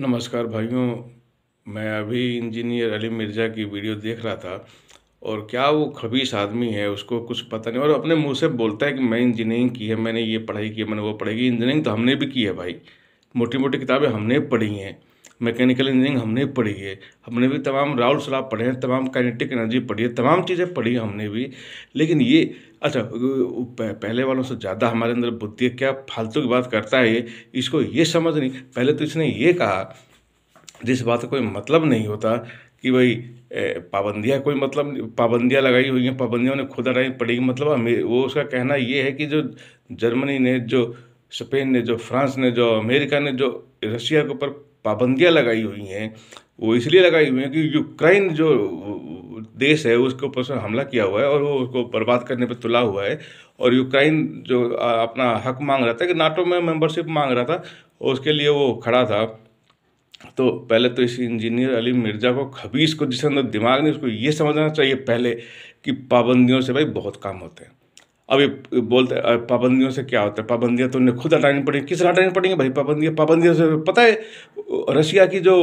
नमस्कार भाइयों मैं अभी इंजीनियर अली मिर्ज़ा की वीडियो देख रहा था और क्या वो खबीस आदमी है उसको कुछ पता नहीं और अपने मुंह से बोलता है कि मैं इंजीनियरिंग की है मैंने ये पढ़ाई की है मैंने वो पढ़ाई की इंजीनियरिंग तो हमने भी की है भाई मोटी मोटी किताबें हमने पढ़ी हैं मैकेनिकल इंजीनियरिंग हमने पढ़ी है हमने भी तमाम राउल शराब पढ़े हैं तमाम काइनेटिक एनर्जी पढ़ी है तमाम चीज़ें पढ़ी हमने भी लेकिन ये अच्छा पहले वालों से ज़्यादा हमारे अंदर बुद्धि क्या फालतू की बात करता है ये इसको ये समझ नहीं पहले तो इसने ये कहा जिस बात का कोई मतलब नहीं होता कि भाई पाबंदियाँ कोई मतलब पाबंदियाँ लगाई हुई हैं पाबंदियों ने खुद हटानी पड़ेगी मतलब वो उसका कहना ये है कि जो जर्मनी ने जो स्पेन ने जो फ्रांस ने जो अमेरिका ने जो रशिया के ऊपर पाबंदियाँ लगाई हुई हैं वो इसलिए लगाई हुई हैं कि यूक्राइन जो देश है उसके ऊपर से हमला किया हुआ है और वो उसको बर्बाद करने पर तुला हुआ है और यूक्राइन जो अपना हक मांग रहा था कि नाटो में मेंबरशिप मांग रहा था उसके लिए वो खड़ा था तो पहले तो इस इंजीनियर अली मिर्ज़ा को खबीस को जिसके अंदर दिमाग नहीं उसको ये समझना चाहिए पहले कि पाबंदियों से भाई बहुत काम होते हैं अभी बोलते पाबंदियों से क्या होता है पाबंदियाँ तो उन्हें खुद हटानी पड़ेंगी किस हटानी पड़ेंगे भाई पाबंदियाँ पाबंदियों से पता है रशिया की जो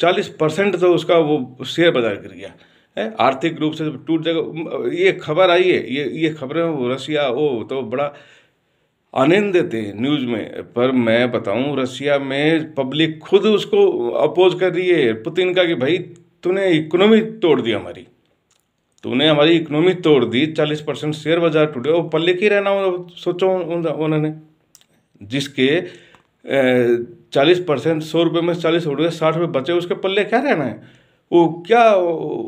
चालीस परसेंट तो उसका वो शेयर बाजार गिर गया है आर्थिक रूप से टूट जाएगा ये खबर आई है ये ये खबरें रसिया ओ तो बड़ा आनंद देते हैं न्यूज़ में पर मैं बताऊँ रसिया में पब्लिक खुद उसको अपोज कर रही है पुतिन का कि भाई तूने इकोनॉमी तोड़ दी हमारी तो उन्हें हमारी इकोनॉमी तोड़ दी चालीस परसेंट शेयर बाजार टूट गया वो पल्ले की रहना सोचो उन्होंने जिसके चालीस परसेंट सौ रुपये में चालीस उड़ गए साठ रुपये बचे उसके पल्ले क्या रहना है वो क्या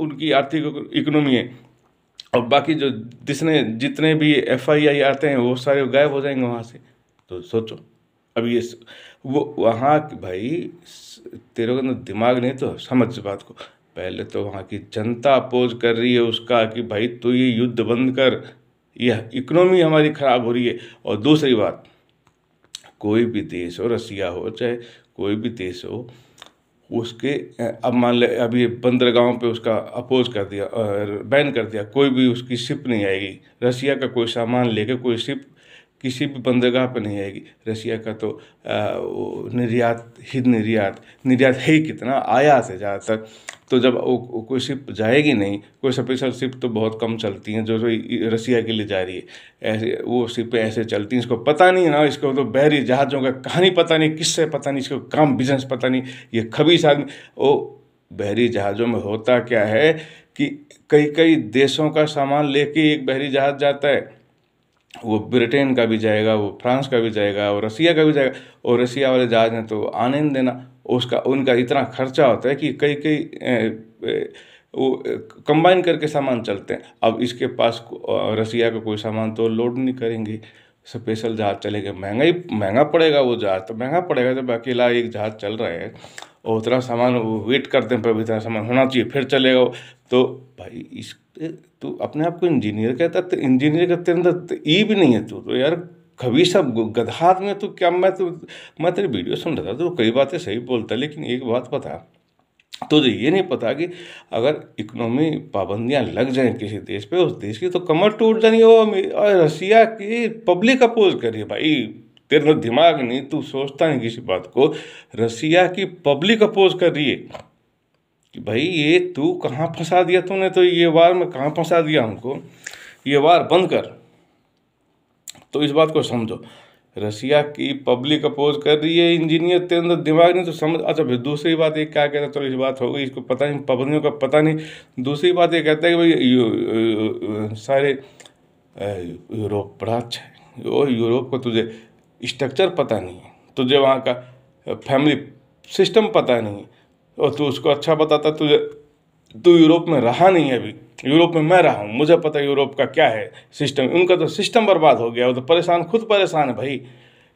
उनकी आर्थिक इकोनॉमी है और बाकी जो जिसने जितने भी एफ आते हैं वो सारे गायब हो जाएंगे वहाँ से तो सोचो अब ये वो वहाँ भाई तेरे को तो दिमाग नहीं तो समझ बात को पहले तो वहाँ की जनता अपोज कर रही है उसका कि भाई तू ये युद्ध बंद कर यह इकोनॉमी हमारी ख़राब हो रही है और दूसरी बात कोई भी देश हो रसिया हो चाहे कोई भी देश हो उसके अब मान ले अब ये बंदरगाहों पे उसका अपोज कर दिया बैन कर दिया कोई भी उसकी शिप नहीं आएगी रसिया का कोई सामान लेके कोई शिप किसी भी बंदरगाह पर नहीं आएगी रशिया का तो निर्यात ही निर्यात निर्यात है ही कितना आयात है ज़्यादातर तो जब वो कोई शिप जाएगी नहीं कोई स्पेशल शिप तो बहुत कम चलती हैं जो जो रसिया के लिए जा रही है ऐसे वो शिपें ऐसे चलती हैं इसको पता नहीं ना इसको तो बहरी जहाज़ों का कहानी पता नहीं किससे पता नहीं इसको काम बिजनेस पता नहीं ये खबी आदमी वो बहरी जहाज़ों में होता क्या है कि कई कई देशों का सामान लेके एक बहरी जहाज़ जाता है वो ब्रिटेन का भी जाएगा वो फ्रांस का भी जाएगा और रसिया का भी जाएगा और रसिया वाले जहाज़ हैं तो आने देना उसका उनका इतना खर्चा होता है कि कई कई वो कंबाइन करके सामान चलते हैं अब इसके पास रसिया का कोई सामान तो लोड नहीं करेंगे स्पेशल जहाज़ चलेगा महंगा ही महंगा पड़ेगा वो जहाज़ तो महंगा पड़ेगा जब अकेला एक जहाज़ चल रहा है और उतना सामान वेट करते हैं पर इतना सामान होना चाहिए फिर चले गए तो भाई इस तो अपने आप को इंजीनियर कहता तो इंजीनियर के अंदर तो ई भी नहीं है तू तो यार कभी सब गधात में तो क्या मैं तो मैं तेरी वीडियो सुन रहा था तो कई बातें सही बोलता लेकिन एक बात पता तो ये नहीं पता कि अगर इकोनॉमी पाबंदियां लग जाएं किसी देश पे उस देश की तो कमर टूट जानी हो रसिया की पब्लिक अपोज करिए भाई तेरे अंदर दिमाग नहीं तू सोचता नहीं किसी बात को रसिया की पब्लिक अपोज कर रही है कि भाई ये तू कहाँ फंसा दिया तूने तो ये वार में कहाँ फंसा दिया हमको ये वार बंद कर तो इस बात को समझो रसिया की पब्लिक अपोज कर रही है इंजीनियर तेरे अंदर दिमाग नहीं तो समझ अच्छा फिर दूसरी बात ये क्या कहता है चलो इस बात हो गई इसको पता नहीं पबंदियों का पता नहीं दूसरी बात ये कहता है कि भाई सारे यूरोप बड़ा अच्छा है वो यूरोप को तुझे स्ट्रक्चर पता नहीं है तुझे तो वहाँ का फैमिली सिस्टम पता नहीं है और तू उसको अच्छा बताता तुझे तो तू यूरोप में रहा नहीं है अभी यूरोप में मैं रहा हूँ मुझे पता है यूरोप का क्या है सिस्टम उनका तो सिस्टम बर्बाद हो गया वो तो परेशान खुद परेशान है भाई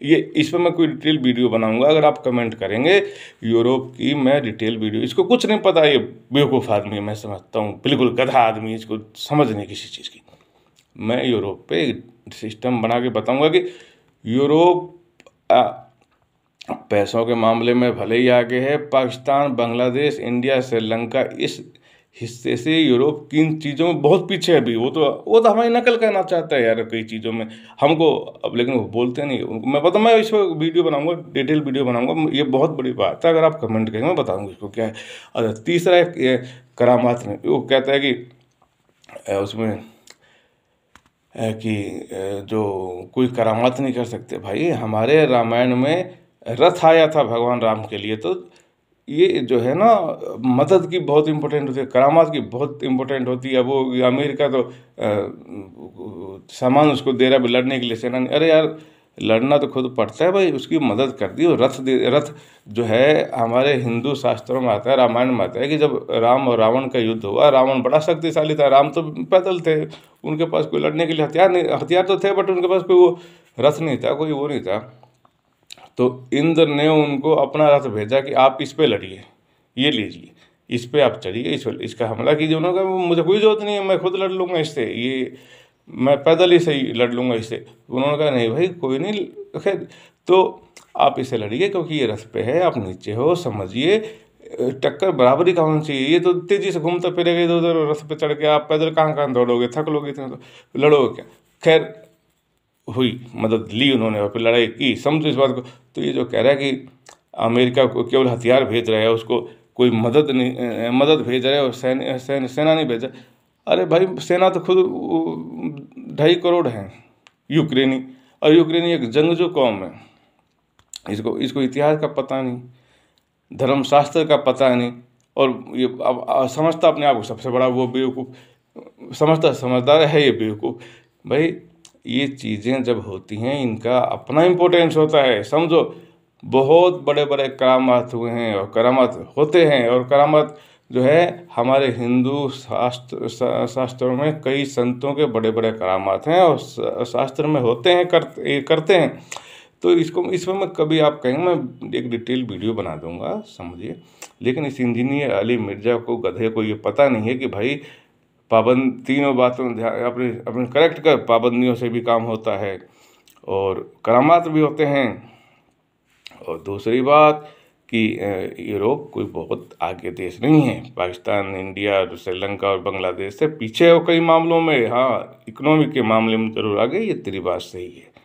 ये इस पर मैं कोई डिटेल वीडियो बनाऊंगा अगर आप कमेंट करेंगे यूरोप की मैं डिटेल वीडियो इसको कुछ नहीं पता ये बेवकूफ़ आदमी मैं समझता हूँ बिल्कुल गधा आदमी इसको समझ नहीं किसी चीज़ की मैं यूरोप पे सिस्टम बना के बताऊँगा कि यूरोप पैसों के मामले में भले ही आगे है पाकिस्तान बांग्लादेश इंडिया श्रीलंका इस हिस्से से यूरोप किन चीज़ों में बहुत पीछे है अभी वो तो वो तो हमारी नकल करना चाहता है यार कई चीज़ों में हमको अब लेकिन वो बोलते नहीं उनको मैं पता मैं इस पर वीडियो बनाऊंगा डिटेल वीडियो बनाऊंगा ये बहुत बड़ी बात है अगर आप कमेंट करेंगे मैं बताऊंगा इसको क्या है अच्छा तीसरा करामात में वो कहता है कि उसमें कि जो कोई करामात नहीं कर सकते भाई हमारे रामायण में रथ आया था भगवान राम के लिए तो ये जो है ना मदद की बहुत इम्पोर्टेंट होती है करामात की बहुत इम्पोर्टेंट होती है वो अमेरिका तो सामान उसको दे रहा है लड़ने के लिए सेना अरे यार लड़ना तो खुद पड़ता है भाई उसकी मदद कर दी और रथ रथ जो है हमारे हिंदू शास्त्रों में आता है रामायण में आता है कि जब राम और रावण का युद्ध हुआ रावण बड़ा शक्तिशाली था राम तो पैदल थे उनके पास कोई लड़ने के लिए हथियार नहीं हथियार तो थे बट उनके पास कोई वो रथ नहीं था कोई वो नहीं था तो इंद्र ने उनको अपना रथ भेजा कि आप इस पर लड़िए ये लीजिए इस पर आप चलिए इस इसका हमला कीजिए उन्होंने कहा मुझे कोई जरूरत नहीं है मैं खुद लड़ लूँगा इससे ये मैं पैदल ही सही लड़ लूँगा इसे उन्होंने कहा नहीं भाई कोई नहीं खैर तो आप इसे लड़िए क्योंकि ये रस पे है आप नीचे हो समझिए टक्कर बराबरी का होना चाहिए ये तो तेज़ी से घूमते फिरेगा इधर उधर रस पे चढ़ के आप पैदल कहाँ कहाँ दौड़ोगे थक लोगे इतना तो लड़ोगे क्या खैर हुई मदद ली उन्होंने और फिर लड़ाई की समझो इस बात को तो ये जो कह रहा है कि अमेरिका को केवल हथियार भेज रहा है उसको कोई मदद नहीं मदद भेज रहा है और सैन्य सेना नहीं भेज रहा अरे भाई सेना तो खुद ढाई करोड़ है यूक्रेनी और यूक्रेनी एक जो कौम है इसको इसको इतिहास का पता नहीं धर्मशास्त्र का पता नहीं और ये अब समझता अपने आप को सबसे बड़ा वो बेवकूफ़ समझता समझदार है ये बेवकूफ़ भाई ये चीज़ें जब होती हैं इनका अपना इम्पोर्टेंस होता है समझो बहुत बड़े बड़े करामात हुए हैं और करामात होते हैं और करामात जो है हमारे हिंदू शास्त्र शास्त्रों में कई संतों के बड़े बड़े करामात हैं और शास्त्र में होते हैं करते करते हैं तो इसको इसमें मैं कभी आप कहेंगे मैं एक डिटेल वीडियो बना दूंगा समझिए लेकिन इस इंजीनियर अली मिर्ज़ा को गधे को ये पता नहीं है कि भाई पाबंद तीनों बातों में ध्यान अपने अपने करेक्ट कर पाबंदियों से भी काम होता है और करामात भी होते हैं और दूसरी बात कि यूरोप कोई बहुत आगे देश नहीं है पाकिस्तान इंडिया और श्रीलंका और बांग्लादेश से पीछे हो कई मामलों में हाँ इकोनॉमिक के मामले में जरूर आगे ये तेरी बात सही है